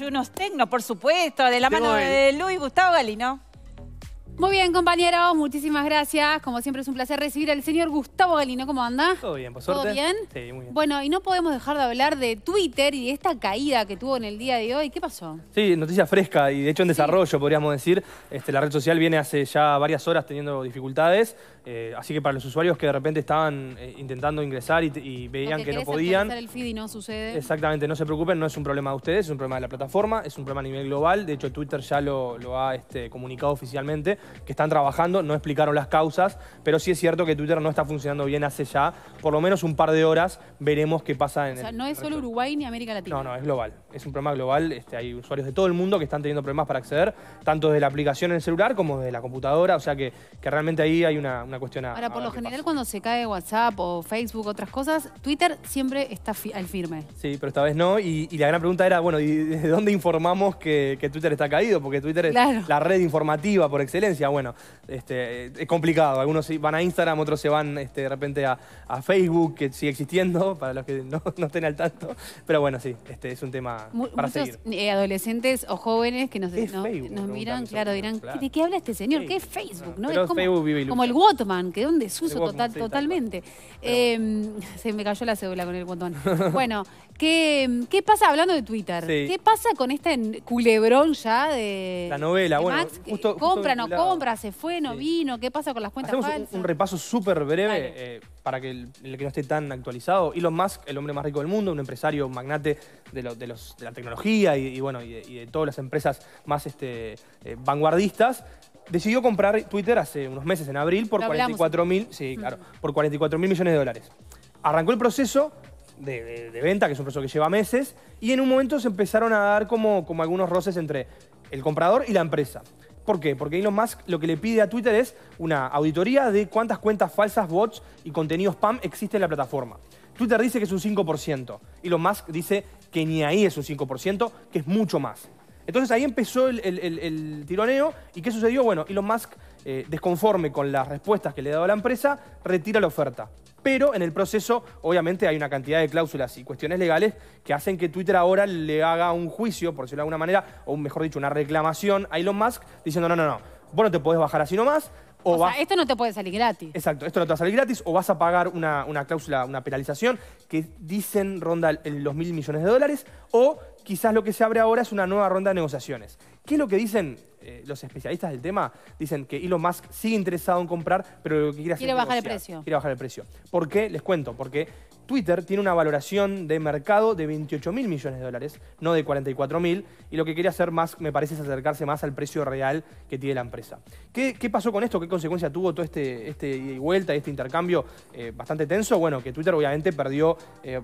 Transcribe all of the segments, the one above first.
y unos tecnos, por supuesto, de la mano de Luis Gustavo Galino. Muy bien, compañeros, muchísimas gracias. Como siempre es un placer recibir al señor Gustavo Galino. ¿Cómo anda? Todo bien, por suerte. ¿Todo bien? Sí, muy bien. Bueno, y no podemos dejar de hablar de Twitter y de esta caída que tuvo en el día de hoy. ¿Qué pasó? Sí, noticia fresca y de hecho en desarrollo, podríamos decir. Este, la red social viene hace ya varias horas teniendo dificultades, eh, así que para los usuarios que de repente estaban eh, intentando ingresar y, veían que no podían... el feed y no sucede. Exactamente, no se preocupen, no es un problema de ustedes, es un problema de la plataforma, es un problema a nivel global. De hecho, Twitter ya lo, ha este, comunicado oficialmente que están trabajando, no explicaron las causas, pero sí es cierto que Twitter no está funcionando bien hace ya por lo menos un par de horas, veremos qué pasa en O sea, no es solo Uruguay ni América Latina. No, no, es global, es un problema global, este, hay usuarios de todo el mundo que están teniendo problemas para acceder, tanto desde la aplicación en el celular como desde la computadora, o sea que, que realmente ahí hay una, una cuestión a... Ahora, por lo general cuando se cae WhatsApp o Facebook, otras cosas, Twitter siempre está al firme. Sí, pero esta vez no, y, la gran pregunta era, bueno, ¿y de dónde informamos que, Twitter está caído? Porque Twitter es la red informativa por excelencia bueno, este, es complicado. Algunos van a Instagram, otros se van este, de repente a, Facebook, que sigue existiendo, para los que no, estén al tanto. Pero bueno, sí, este es un tema para seguir. Eh, adolescentes o jóvenes que nos, nos miran, claro, dirán, ¿de qué habla este señor? ¿Qué es Facebook? No, es como, el como, el es un desuso total, totalmente. Em, se me cayó la cédula con el botón. bueno, ¿qué, pasa hablando de Twitter? ¿Qué pasa con este culebrón ya de la novela? bueno, Max, justo, compra compra, se fue, no vino, qué pasa con las cuentas falsas. Un, repaso súper breve eh, para que el, que no esté tan actualizado. Elon Musk, el hombre más rico del mundo, un empresario magnate de, la tecnología y, bueno, de, todas las empresas más este, eh, vanguardistas, decidió comprar Twitter hace unos meses, en abril, por 44 mil sí, millones de dólares. Arrancó el proceso de, venta, que es un proceso que lleva meses, y en un momento se empezaron a dar como algunos roces entre el comprador y la empresa. ¿Por qué? Porque Elon Musk lo que le pide a Twitter es una auditoría de cuántas cuentas falsas, bots y contenidos spam existe en la plataforma. Twitter dice que es un 5%. Elon Musk dice que ni ahí es un 5%, que es mucho más. Entonces ahí empezó el, tironeo y ¿qué sucedió? Bueno, Elon Musk, eh, desconforme con las respuestas que le ha dado la empresa, retira la oferta pero en el proceso obviamente hay una cantidad de cláusulas y cuestiones legales que hacen que Twitter ahora le haga un juicio, por decirlo de alguna manera, o mejor dicho, una reclamación a Elon Musk diciendo, no, no, no, vos no te podés bajar así nomás, o, o sea, esto no te puede salir gratis. Exacto, esto no te va a salir gratis o vas a pagar una, cláusula, una penalización que dicen ronda en los mil millones de dólares o quizás lo que se abre ahora es una nueva ronda de negociaciones. ¿Qué es lo que dicen eh, los especialistas del tema dicen que Elon Musk sigue interesado en comprar, pero lo que quiere hacer bajar el precio. Quiere bajar el precio. ¿Por qué? Les cuento, porque Twitter tiene una valoración de mercado de 28 mil millones de dólares, no de 44 mil, y lo que quiere hacer Musk, me parece, es acercarse más al precio real que tiene la empresa. ¿Qué, pasó con esto? ¿Qué consecuencia tuvo todo este, este vuelta y este intercambio eh, bastante tenso? Bueno, que Twitter obviamente perdió, eh,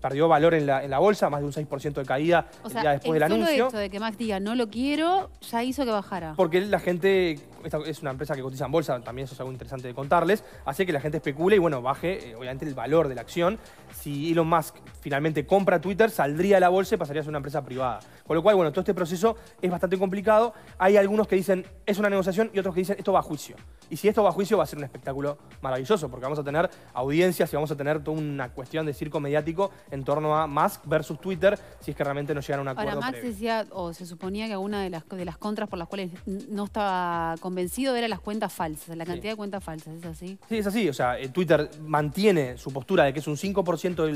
perdió valor en la, bolsa, más de un 6% de caída ya después del anuncio. Esto de que Musk diga no lo quiero, ya hizo que bajara. Porque la gente, esta es una empresa que cotiza en bolsa, también eso es algo interesante de contarles, hace que la gente especule y bueno, baje eh, obviamente el valor de la acción. Si Elon Musk finalmente compra Twitter, saldría la bolsa y pasaría a ser una empresa privada. Con lo cual, bueno, todo este proceso es bastante complicado. Hay algunos que dicen es una negociación y otros que dicen esto va a juicio. Y si esto va a juicio va a ser un espectáculo maravilloso, porque vamos a tener audiencias y vamos a tener toda una cuestión de circo mediático en torno a Musk versus Twitter, si es que realmente no llegan a un acuerdo. Ahora, Musk decía, o se suponía que alguna de las, de las contras por las cuales no estaba convencido era las cuentas falsas, la cantidad de cuentas falsas, ¿es así? Sí, es así. O sea, eh, Twitter mantiene su postura de que es un 5%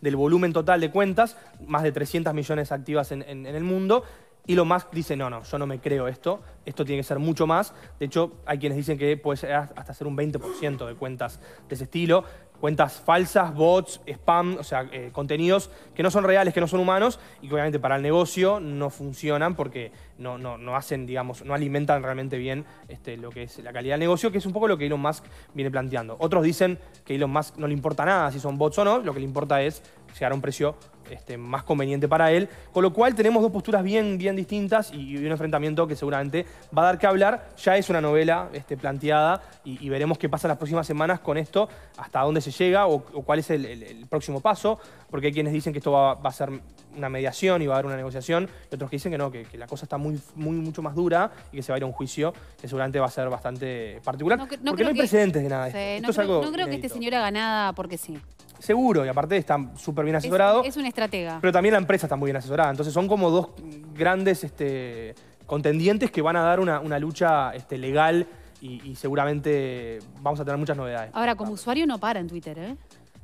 del, volumen total de cuentas, más de 300 millones activas en el mundo, Elon Musk dice, no, no, yo no me creo esto, esto tiene que ser mucho más. De hecho, hay quienes dicen que puede ser hasta hacer un 20% de cuentas de ese estilo. Cuentas falsas, bots, spam, o sea, eh, contenidos que no son reales, que no son humanos y que obviamente para el negocio no funcionan porque no, no, hacen, digamos, no alimentan realmente bien este, lo que es la calidad del negocio, que es un poco lo que Elon Musk viene planteando. Otros dicen que Elon Musk no le importa nada si son bots o no, lo que le importa es llegar a un precio este, más conveniente para él. Con lo cual tenemos dos posturas bien, bien distintas y, un enfrentamiento que seguramente va a dar que hablar. Ya es una novela este, planteada y, veremos qué pasa las próximas semanas con esto, hasta dónde se llega o, cuál es el, próximo paso, porque hay quienes dicen que esto va, a ser una mediación y va a haber una negociación, y otros que dicen que no, que, la cosa está muy, muy, mucho más dura y que se va a ir a un juicio que seguramente va a ser bastante particular. No, porque no hay precedentes de nada. esto. no creo que este señor haga nada porque sí seguro y aparte están súper bien asesorado. Es, una un estratega. Pero también la empresa está muy bien asesorada. Entonces son como dos grandes este, contendientes que van a dar una, lucha este, legal y, y, seguramente vamos a tener muchas novedades. Ahora, como usuario no para en Twitter, ¿eh?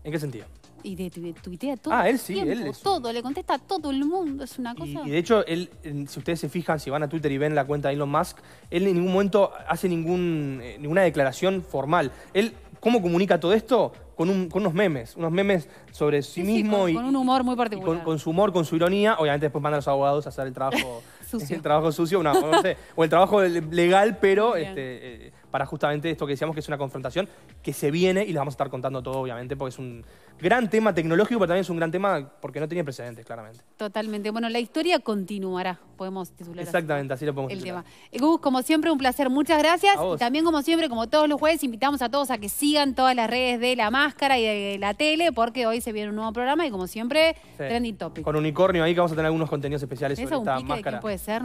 ¿En qué sentido? y de, tuitea todo. Ah, él sí, Todo, le contesta a todo el mundo, es una cosa. Y, de hecho, él, si ustedes se fijan, si van a Twitter y ven la cuenta de Elon Musk, él en ningún momento hace ningún, eh, ninguna declaración formal. Él, ¿cómo comunica todo esto? Con, unos memes, unos memes sobre sí, mismo. y, con un humor muy particular. Con, su humor, con su ironía. Obviamente después mandan a los abogados a hacer el trabajo sucio. El trabajo sucio, no, sé, o el trabajo legal, pero este, eh, para justamente esto que decíamos que es una confrontación que se viene y les vamos a estar contando todo, obviamente, porque es un gran tema tecnológico, pero también es un gran tema porque no tenía precedentes, claramente. Totalmente. Bueno, la historia continuará, podemos titular. Exactamente, así, lo podemos el tema. Eh, Gus, como siempre, un placer. Muchas gracias. Y también, como siempre, como todos los jueves, invitamos a todos a que sigan todas las redes de La Máscara y de la tele, porque hoy se viene un nuevo programa y, como siempre, trendy Trending Topic. Con Unicornio ahí que vamos a tener algunos contenidos especiales sobre esta máscara.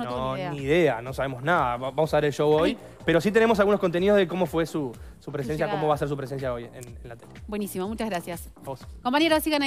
No, ni idea. no sabemos nada. Vamos a ver el show hoy, pero sí tenemos algunos contenidos de cómo fue su, su presencia, cómo va a ser su presencia hoy en, la tele. Buenísimo, muchas gracias. Vos. Compañeros, sigan